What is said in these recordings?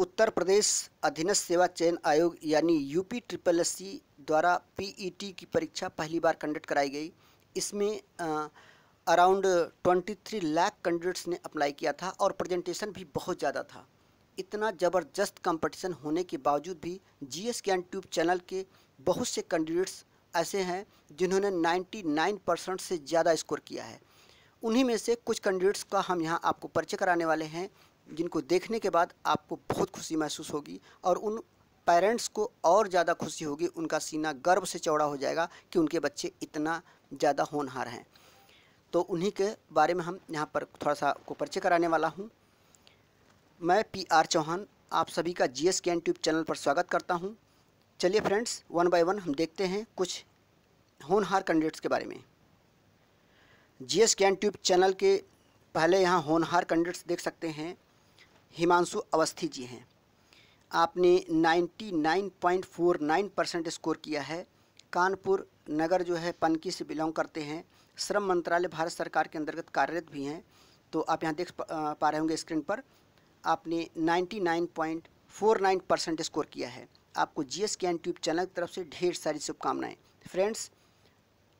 उत्तर प्रदेश अधीनस्थ सेवा चयन आयोग यानी यूपी ट्रिपल एस सी द्वारा पीईटी की परीक्षा पहली बार कंडक्ट कराई गई इसमें अराउंड 23 लाख कैंडिडेट्स ने अप्लाई किया था और प्रेजेंटेशन भी बहुत ज़्यादा था इतना ज़बरदस्त कंपटीशन होने के बावजूद भी जी एस कैन ट्यूब चैनल के बहुत से कैंडिडेट्स ऐसे हैं जिन्होंने 99 परसेंट से ज़्यादा स्कोर किया है उन्हीं में से कुछ कैंडिडेट्स का हम यहाँ आपको परिचय कराने वाले हैं जिनको देखने के बाद आपको बहुत खुशी महसूस होगी और उन पेरेंट्स को और ज़्यादा खुशी होगी उनका सीना गर्व से चौड़ा हो जाएगा कि उनके बच्चे इतना ज़्यादा होनहार हैं तो उन्हीं के बारे में हम यहाँ पर थोड़ा सा आपको परिचय कराने वाला हूँ मैं पी आर चौहान आप सभी का जी एस कैन ट्यूब चैनल पर स्वागत करता हूँ चलिए फ्रेंड्स वन बाय वन हम देखते हैं कुछ होनहार कैंडिडेट्स के बारे में जी एस कैन ट्यूब चैनल के पहले यहाँ होनहार कैंडिडेट्स देख सकते हैं हिमांशु अवस्थी जी हैं आपने 99.49 परसेंट स्कोर किया है कानपुर नगर जो है पनकी से बिलोंग करते हैं श्रम मंत्रालय भारत सरकार के अंतर्गत कार्यरत भी हैं तो आप यहाँ देख पा रहे होंगे स्क्रीन पर आपने 99.49 परसेंट स्कोर किया है आपको G S K N tube channel की तरफ से ढेर सारी शुभकामनाएँ फ्रेंड्स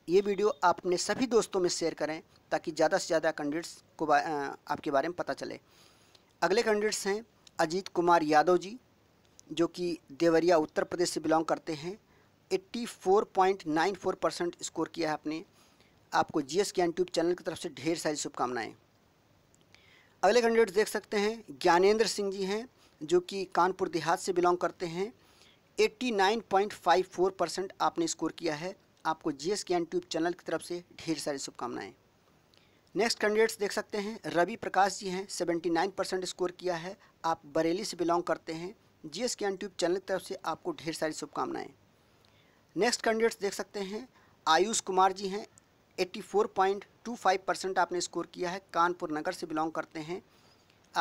ये वीडियो आप अपने सभी दोस्तों में शेयर करें ताकि ज़्यादा से ज़्यादा कैंडिडेट्स को आपके बारे में पता चले अगले कैंडिडेट्स हैं अजीत कुमार यादव जी जो कि देवरिया उत्तर प्रदेश से बिलोंग करते हैं 84.94 परसेंट स्कोर किया है आपने आपको G S N tube channel की तरफ से ढेर सारी शुभकामनाएँ अगले कैंडिडेट्स देख सकते हैं ज्ञानेंद्र सिंह जी हैं जो कि कानपुर देहात से बिलोंग करते हैं 89.54 परसेंट आपने स्कोर किया है आपको G S N tube channel की तरफ से ढेर सारी शुभकामनाएँ नेक्स्ट कैंडिडेट्स देख सकते हैं रवि प्रकाश जी हैं 79 परसेंट स्कोर किया है आप बरेली से बिलोंग करते हैं G S K N tube channel की तरफ से आपको ढेर सारी शुभकामनाएँ नेक्स्ट कैंडिडेट्स देख सकते हैं आयुष कुमार जी हैं 84.25 परसेंट आपने स्कोर किया है कानपुर नगर से बिलोंग करते हैं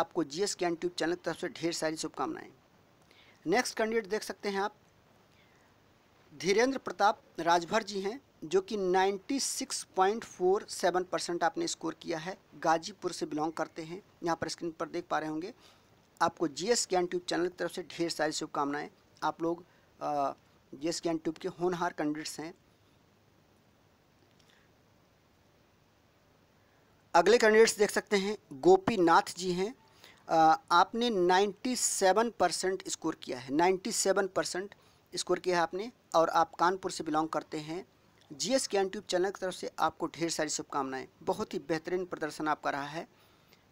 आपको G S N tube channel की तरफ से ढेर सारी शुभकामनाएँ नेक्स्ट कैंडिडेट देख सकते हैं आप धीरेन्द्र प्रताप राजभर जी हैं जो कि 96.47 परसेंट आपने स्कोर किया है गाजीपुर से बिलोंग करते हैं यहाँ पर स्क्रीन पर देख पा रहे होंगे आपको G S Gyan tube channel की तरफ से ढेर सारी शुभकामनाएँ आप लोग जी एस ज्ञान ट्यूब के होनहार कैंडिडेट्स हैं अगले कैंडिडेट्स देख सकते हैं गोपीनाथ जी हैं आपने 97 परसेंट स्कोर किया है 97 परसेंट स्कोर किया है आपने और आप कानपुर से बिलोंग करते हैं G S N tube channel की तरफ से आपको ढेर सारी शुभकामनाएं बहुत ही बेहतरीन प्रदर्शन आपका रहा है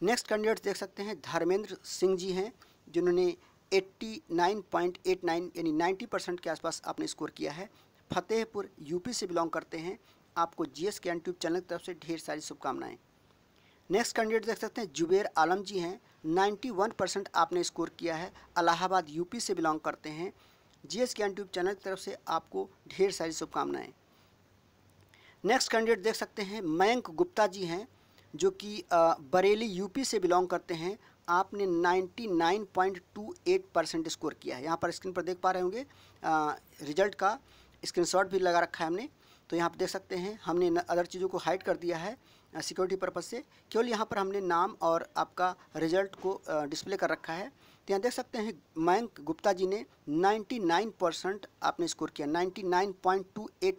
नेक्स्ट कैंडिडेट्स देख सकते हैं धर्मेंद्र सिंह जी हैं जिन्होंने 89.89 यानी 90 परसेंट के आसपास आपने स्कोर किया है फतेहपुर यूपी से बिलोंग करते हैं आपको G S N tube channel की तरफ से ढेर सारी शुभकामनाएँ नेक्स्ट कैंडिडेट देख सकते हैं जुबेर आलम जी हैं नाइन्टी परसेंट आपने स्कोर किया है अलाहाबाद यूपी से बिलोंग करते हैं G S N tube channel की तरफ से आपको ढेर सारी शुभकामनाएँ नेक्स्ट कैंडिडेट देख सकते हैं मयंक गुप्ता जी हैं जो कि बरेली यूपी से बिलोंग करते हैं आपने 99.28 परसेंट स्कोर किया है यहाँ पर स्क्रीन पर देख पा रहे होंगे रिजल्ट का स्क्रीनशॉट भी लगा रखा है हमने तो यहाँ पर देख सकते हैं हमने अदर चीज़ों को हाइड कर दिया है सिक्योरिटी पर्पज़ से केवल यहाँ पर हमने नाम और आपका रिजल्ट को डिस्प्ले कर रखा है तो यहाँ देख सकते हैं मयंक गुप्ता जी ने नाइन्टी परसेंट आपने स्कोर किया नाइन्टी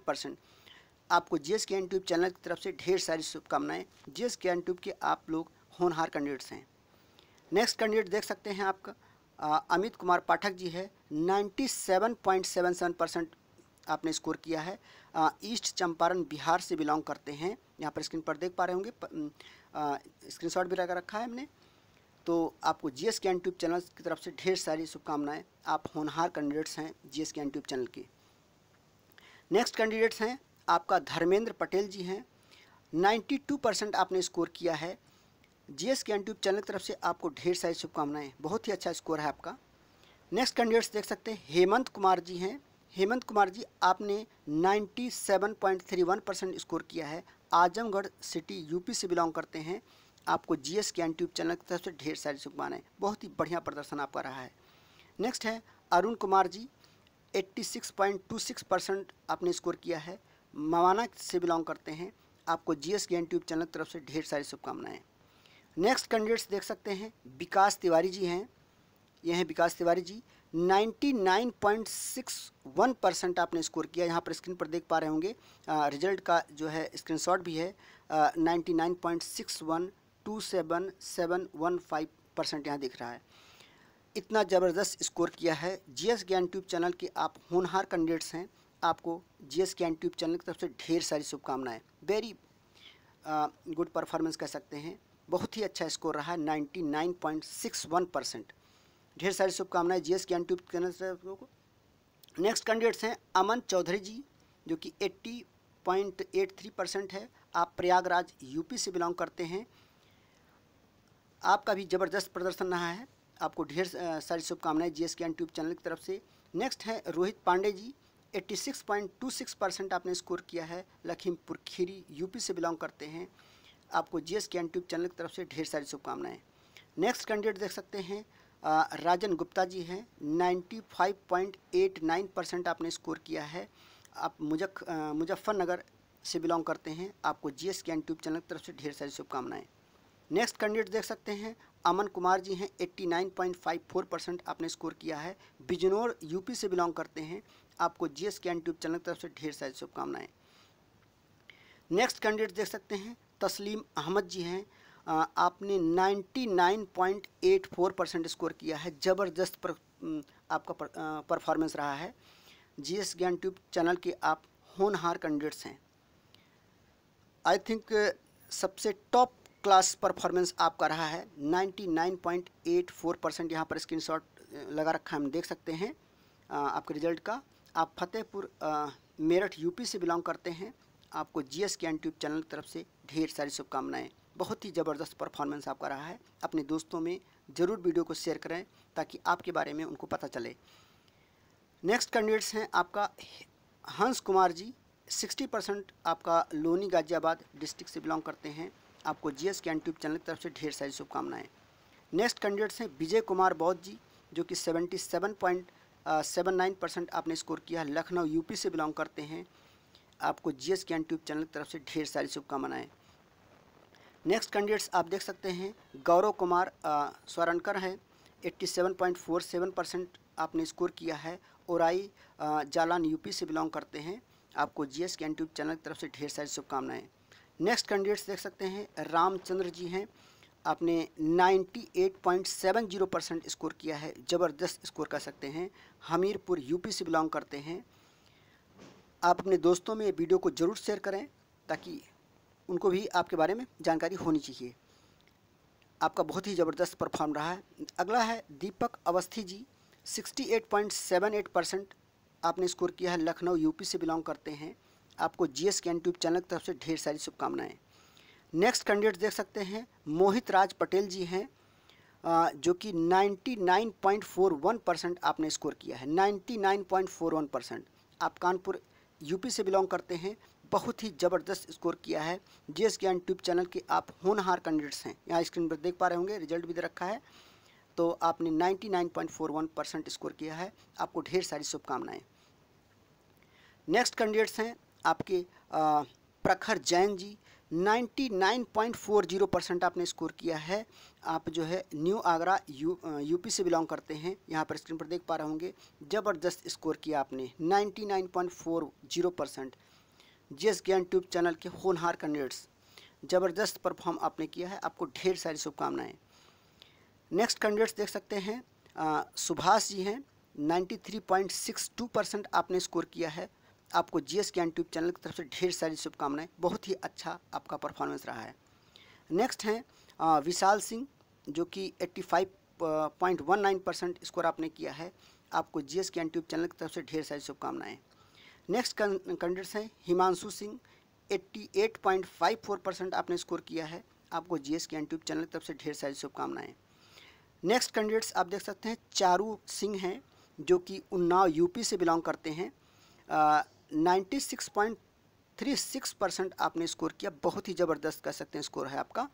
परसेंट आपको J S N tube channel की तरफ से ढेर सारी शुभकामनाएँ जे एस एन ट्यूब के आप लोग होनहार कैंडिडेट्स हैं नेक्स्ट कैंडिडेट देख सकते हैं आपका आ, अमित कुमार पाठक जी है 97.77 परसेंट आपने स्कोर किया है आ, ईस्ट चंपारण बिहार से बिलोंग करते हैं यहाँ पर स्क्रीन पर देख पा रहे होंगे स्क्रीन भी लगा रखा है हमने तो आपको G S N tube channel की तरफ से ढेर सारी शुभकामनाएँ आप होनहार कैंडिडेट्स हैं G S N tube channel के नेक्स्ट कैंडिडेट्स हैं आपका धर्मेंद्र पटेल जी हैं 92 परसेंट आपने स्कोर किया है G S K YouTube channel की तरफ से आपको ढेर सारी शुभकामनाएं बहुत ही अच्छा स्कोर है आपका नेक्स्ट कैंडिडेट्स देख सकते हैं हेमंत कुमार जी हैं हेमंत कुमार जी आपने 97.31 परसेंट स्कोर किया है आजमगढ़ सिटी यूपी से बिलोंग करते हैं आपको G S K YouTube channel की तरफ से ढेर सारी शुभकामनाएँ बहुत ही बढ़िया प्रदर्शन आपका रहा है नेक्स्ट है अरुण कुमार जी 86.26 परसेंट आपने स्कोर किया है मवाना से बिलोंग करते हैं आपको G S Gyan tube channel की तरफ से ढेर सारी शुभकामनाएँ नेक्स्ट कैंडिडेट्स देख सकते हैं विकास तिवारी जी हैं ये हैं विकास तिवारी जी 99.61 परसेंट आपने स्कोर किया यहाँ पर स्क्रीन पर देख पा रहे होंगे रिजल्ट का जो है स्क्रीनशॉट भी है ninety nine point six one two seven seven one five percent यहाँ दिख रहा है इतना ज़बरदस्त स्कोर किया है जीएस ज्ञान ट्यूब चैनल के आप होनहार कैंडिडेट्स हैं आपको जी एस कैन ट्यूब चैनल की तरफ से ढेर सारी शुभकामनाएं वेरी गुड परफॉर्मेंस कह सकते हैं बहुत ही अच्छा स्कोर रहा वन परसेंट ढेर सारी शुभकामनाएँ जी एस कैन ट्यूब चैनल से को नेक्स्ट कैंडिडेट्स हैं अमन चौधरी जी जो कि eighty point eight three percent है आप प्रयागराज यूपी से बिलोंग करते हैं आपका भी ज़बरदस्त प्रदर्शन रहा है आपको ढेर सारी शुभकामनाएं जी एस कैन ट्यूब चैनल की तरफ से नेक्स्ट हैं रोहित पांडे जी 86.26 परसेंट आपने स्कोर किया है लखीमपुर खीरी यूपी से बिलोंग करते हैं आपको G S K YouTube channel की तरफ से ढेर सारी शुभकामनाएँ नेक्स्ट कैंडिडेट देख सकते हैं आ, राजन गुप्ता जी हैं 95.89 परसेंट आपने स्कोर किया है आप मुजफ मुजफ्फरनगर से बिलोंग करते हैं आपको G S K YouTube channel की तरफ से ढेर सारी शुभकामनाएँ नेक्स्ट कैंडिडेट देख सकते हैं अमन कुमार जी हैं 89.54 परसेंट आपने स्कोर किया है बिजनौर यूपी से बिलोंग करते हैं आपको G S Gyan tube channel की तरफ से ढेर सारी शुभकामनाएं नेक्स्ट कैंडिडेट देख सकते हैं तस्लीम अहमद जी हैं आपने 99.84 परसेंट स्कोर किया है ज़बरदस्त पर, आपका परफॉर्मेंस रहा है G S Gyan tube channel के आप होनहार कैंडिडेट्स हैं आई थिंक सबसे टॉप क्लास परफॉर्मेंस आपका रहा है 99.84 परसेंट यहाँ पर स्क्रीनशॉट लगा रखा है हम देख सकते हैं आपके रिजल्ट का आप फतेहपुर मेरठ यूपी से बिलोंग करते हैं आपको G S K N tube channel की तरफ से ढेर सारी शुभकामनाएँ बहुत ही ज़बरदस्त परफॉर्मेंस आपका रहा है अपने दोस्तों में ज़रूर वीडियो को शेयर करें ताकि आपके बारे में उनको पता चले नेक्स्ट कैंडिडेट्स हैं आपका हंस कुमार जी 60 परसेंट आपका लोनी गाजियाबाद डिस्ट्रिक्ट से बिलोंग करते हैं आपको G S K N tube channel की तरफ से ढेर सारी शुभकामनाएँ नेक्स्ट कैंडिडेट्स हैं विजय कुमार बौद्ध जी जो कि seventy seven point seven nine percent आपने स्कोर किया लखनऊ यूपी से बिलोंग करते हैं आपको G S Gyan tube channel की तरफ से ढेर सारी शुभकामनाएँ नेक्स्ट कैंडिडेट्स आप देख सकते हैं गौरव कुमार स्वरणकर हैं सेवन परसेंट आपने स्कोर किया है ओराई जालान यूपी से बिलोंग करते हैं आपको G S K YouTube channel की तरफ से ढेर सारी शुभकामनाएँ नेक्स्ट कैंडिडेट्स देख सकते हैं रामचंद्र जी हैं आपने 98.70 परसेंट स्कोर किया है ज़बरदस्त स्कोर कर सकते हैं हमीरपुर यूपी से बिलोंग करते हैं आप अपने दोस्तों में वीडियो को ज़रूर शेयर करें ताकि उनको भी आपके बारे में जानकारी होनी चाहिए आपका बहुत ही ज़बरदस्त परफॉर्म रहा है अगला है दीपक अवस्थी जी 68.78 परसेंट आपने स्कोर किया है लखनऊ यूपी से बिलोंग करते हैं आपको जीएस के चैनल की तरफ से ढेर सारी शुभकामनाएँ नेक्स्ट कैंडिडेट देख सकते हैं मोहित राज पटेल जी हैं जो कि 99.41 परसेंट आपने स्कोर किया है 99.41 परसेंट आप कानपुर यूपी से बिलोंग करते हैं बहुत ही ज़बरदस्त स्कोर किया है G S Gyan tube channel के आप होनहार कैंडिडेट्स हैं यहाँ स्क्रीन पर देख पा रहे होंगे रिजल्ट भी दे रखा है तो आपने 99.41 परसेंट स्कोर किया है आपको ढेर सारी शुभकामनाएँ नेक्स्ट कैंडिडेट्स हैं आपके प्रखर जैन जी 99.40 परसेंट आपने स्कोर किया है आप जो है न्यू आगरा यू यूपी से बिलोंग करते हैं यहाँ पर स्क्रीन पर देख पा रहे होंगे ज़बरदस्त स्कोर किया आपने 99.40 परसेंट जी ज्ञान ट्यूब चैनल के होनहार कैंडिडेट्स ज़बरदस्त परफॉर्म आपने किया है आपको ढेर सारी शुभकामनाएँ नेक्स्ट कैंडिडेट्स देख सकते हैं सुभाष जी हैं 93.62 परसेंट आपने स्कोर किया है आपको G S Gyan tube channel की तरफ से ढेर सारी शुभकामनाएं बहुत ही अच्छा आपका परफॉर्मेंस रहा है नेक्स्ट हैं विशाल सिंह जो कि 85.19 परसेंट स्कोर आपने किया है आपको G S Gyan tube channel की तरफ से ढेर सारी शुभकामनाएं नेक्स्ट कैंडिडेट्स हैं हिमांशु सिंह 88.54 परसेंट आपने स्कोर किया है आपको G S Gyan tube channel की तरफ से ढेर सारी शुभकामनाएँ नेक्स्ट कैंडिडेट्स आप देख सकते हैं चारू सिंह हैं जो कि उन्नाव यूपी से बिलोंग करते हैं 96.36 परसेंट आपने स्कोर किया बहुत ही ज़बरदस्त कह सकते हैं स्कोर है आपका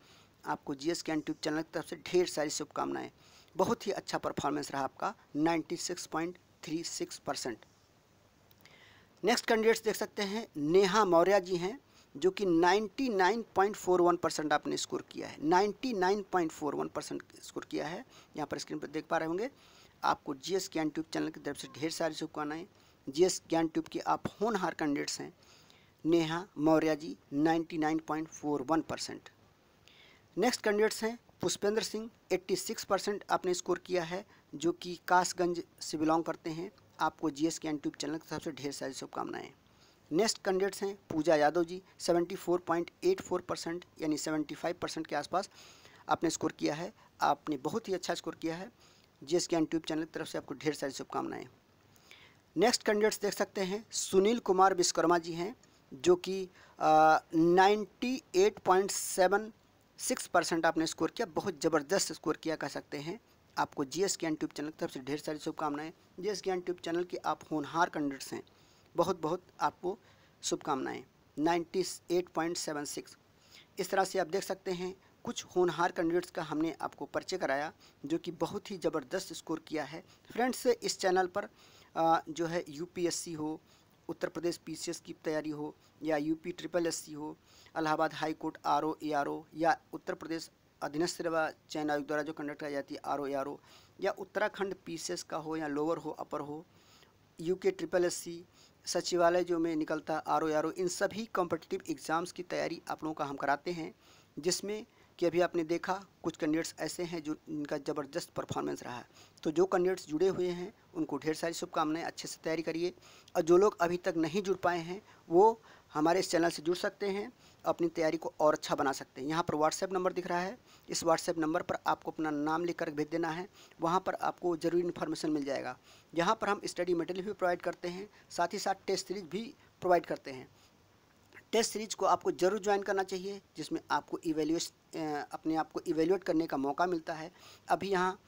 आपको G S K N tube channel की तरफ से ढेर सारी शुभकामनाएँ बहुत ही अच्छा परफॉर्मेंस रहा आपका 96.36 परसेंट नेक्स्ट कैंडिडेट्स देख सकते हैं नेहा मौर्य जी हैं जो कि 99.41 परसेंट आपने स्कोर किया है 99.41 परसेंट स्कोर किया है यहाँ पर स्क्रीन पर देख पा रहे होंगे आपको G S K N tube channel की तरफ से ढेर सारी शुभकामनाएँ जीएस ज्ञान ट्यूब के आप होनहार कैंडिडेट्स हैं Neha Maurya ji 99.41 percent next candidates हैं पुष्पेंद्र सिंह 86 परसेंट आपने स्कोर किया है जो कि कासगंज से बिलोंग करते हैं आपको जीएस ज्ञान ट्यूब चैनल की तरफ से ढेर सारी शुभकामनाएँ नेक्स्ट कैंडिडेट्स हैं पूजा यादव जी फोर परसेंट यानी फाइव परसेंट के आसपास आपने स्कोर किया है आपने बहुत ही अच्छा स्कोर किया है जीएस ज्ञान ट्यूब चैनल की तरफ से आपको ढेर सारी शुभकामनाएँ नेक्स्ट कैंडिडेट्स देख सकते हैं सुनील कुमार विश्वकर्मा जी हैं जो कि ninety eight point seven six percent आपने स्कोर किया बहुत ज़बरदस्त स्कोर किया कह सकते हैं आपको G S Gyan tube channel की तरफ से ढेर सारी शुभकामनाएं G S Gyan tube channel के आप होनहार कैंडिडेट्स हैं बहुत बहुत आपको शुभकामनाएं सिक्स इस तरह से आप देख सकते हैं कुछ होनहार कैंडिडेट्स का हमने आपको परिचय कराया जो कि बहुत ही ज़बरदस्त स्कोर किया है फ्रेंड्स इस चैनल पर जो है यूपीएससी हो उत्तर प्रदेश पी की तैयारी हो या यूपी ट्रिपल एस हो Allahabad high court R O A R O या उत्तर प्रदेश अधीनस्थ सेवा चयन आयोग द्वारा जो कंडक्ट कराई जाती है are O A R O या उत्तराखंड पी का हो या लोअर हो अपर हो यू के ट्रिपल एस सी सचिवालय जो में निकलता आर ओ आर ओ इन सभी कॉम्पिटिटिव एग्ज़ाम्स की तैयारी आप लोगों का हम कराते हैं जिसमें कि अभी आपने देखा कुछ कैंडिडेट्स ऐसे हैं जो इनका ज़बरदस्त परफॉर्मेंस रहा है तो जो कैंडिडेट्स जुड़े हुए हैं उनको ढेर सारी शुभकामनाएं अच्छे से तैयारी करिए और जो लोग अभी तक नहीं जुड़ पाए हैं वो हमारे इस चैनल से जुड़ सकते हैं अपनी तैयारी को और अच्छा बना सकते हैं यहाँ पर व्हाट्सएप नंबर दिख रहा है इस व्हाट्सएप नंबर पर आपको अपना नाम कर भेज देना है वहाँ पर आपको ज़रूरी इन्फॉर्मेशन मिल जाएगा यहाँ पर हम स्टडी मटेरियल भी प्रोवाइड करते हैं साथ ही साथ टेस्ट सीरीज भी प्रोवाइड करते हैं टेस्ट सीरीज को आपको जरूर ज्वाइन करना चाहिए जिसमें आपको इवेल्यूएस अपने आप को इवेल्यूएट करने का मौका मिलता है अभी यहाँ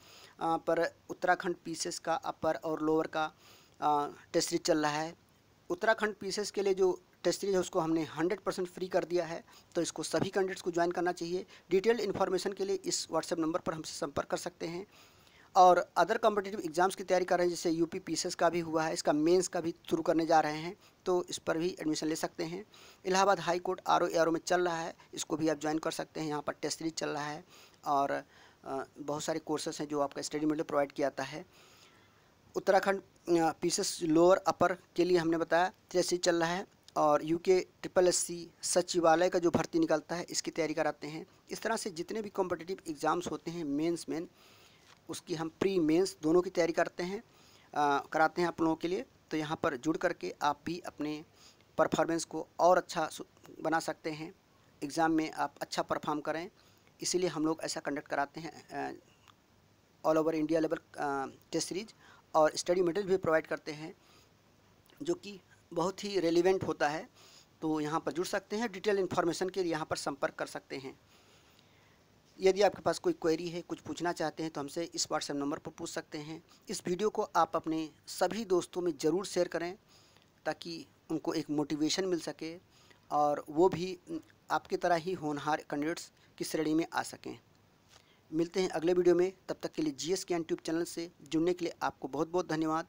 पर उत्तराखंड पीसेस का अपर और लोअर का टेस्ट सीरीज चल रहा है उत्तराखंड पीसेस के लिए जो टेस्ट सीरीज है उसको हमने 100 परसेंट फ्री कर दिया है तो इसको सभी कैंडिडेट्स को ज्वाइन करना चाहिए डिटेल इन्फॉर्मेशन के लिए इस व्हाट्सएप नंबर पर हमसे संपर्क कर सकते हैं और अदर कॉम्पिटेटिव एग्ज़ाम्स की तैयारी कर रहे हैं जैसे यू पी का भी हुआ है इसका मेंस का भी शुरू करने जा रहे हैं तो इस पर भी एडमिशन ले सकते हैं Allahabad high court R O में चल रहा है इसको भी आप ज्वाइन कर सकते हैं यहाँ पर टेस्ट सीरीज चल रहा है और बहुत सारे कोर्सेस हैं जो आपका स्टडी मटेरियल प्रोवाइड किया जाता है उत्तराखंड पीसेस लोअर अपर के लिए हमने बताया टेस्ट चल रहा है और यूके ट्रिपल एस सी सचिवालय का जो भर्ती निकलता है इसकी तैयारी कराते हैं इस तरह से जितने भी कॉम्पिटेटिव एग्ज़ाम्स होते हैं मेंस मेन उसकी हम प्री मेंस दोनों की तैयारी करते हैं आ, कराते हैं आप लोगों के लिए तो यहाँ पर जुड़ करके आप भी अपने परफॉर्मेंस को और अच्छा बना सकते हैं एग्ज़ाम में आप अच्छा परफॉर्म करें इसीलिए हम लोग ऐसा कंडक्ट कराते हैं all over India level test series और स्टडी मटेरियल भी प्रोवाइड करते हैं जो कि बहुत ही रेलिवेंट होता है तो यहाँ पर जुड़ सकते हैं डिटेल इन्फॉर्मेशन के लिए यहाँ पर संपर्क कर सकते हैं यदि आपके पास कोई क्वेरी है कुछ पूछना चाहते हैं तो हमसे इस व्हाट्सएप नंबर पर पूछ सकते हैं इस वीडियो को आप अपने सभी दोस्तों में ज़रूर शेयर करें ताकि उनको एक मोटिवेशन मिल सके और वो भी आपकी तरह ही होनहार कैंडिडेट्स की श्रेणी में आ सकें मिलते हैं अगले वीडियो में तब तक के लिए G S Gyan tube channel से जुड़ने के लिए आपको बहुत बहुत धन्यवाद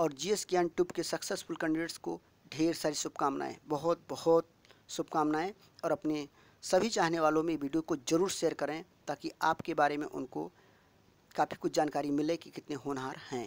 और जी एस ज्ञान ट्यूब के सक्सेसफुल कैंडिडेट्स को ढेर सारी शुभकामनाएँ बहुत बहुत शुभकामनाएँ और अपने सभी चाहने वालों में वीडियो को ज़रूर शेयर करें ताकि आपके बारे में उनको काफ़ी कुछ जानकारी मिले कि कितने होनहार हैं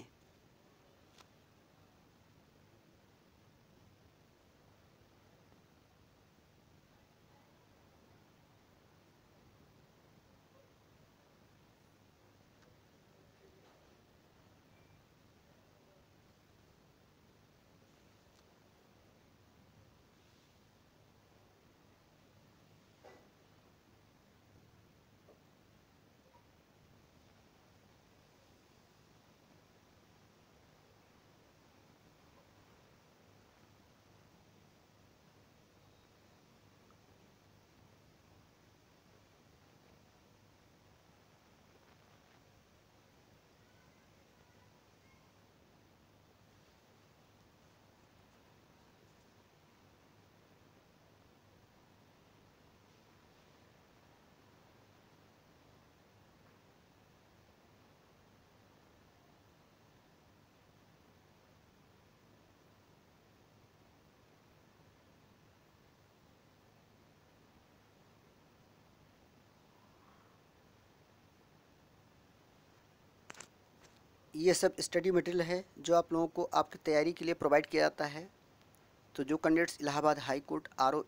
ये सब स्टडी मटेरियल है जो आप लोगों को आपकी तैयारी के लिए प्रोवाइड किया जाता है तो जो candidates Allahabad high court R O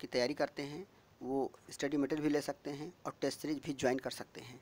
की तैयारी करते हैं वो स्टडी मटेरियल भी ले सकते हैं और टेस्ट सीरीज भी ज्वाइन कर सकते हैं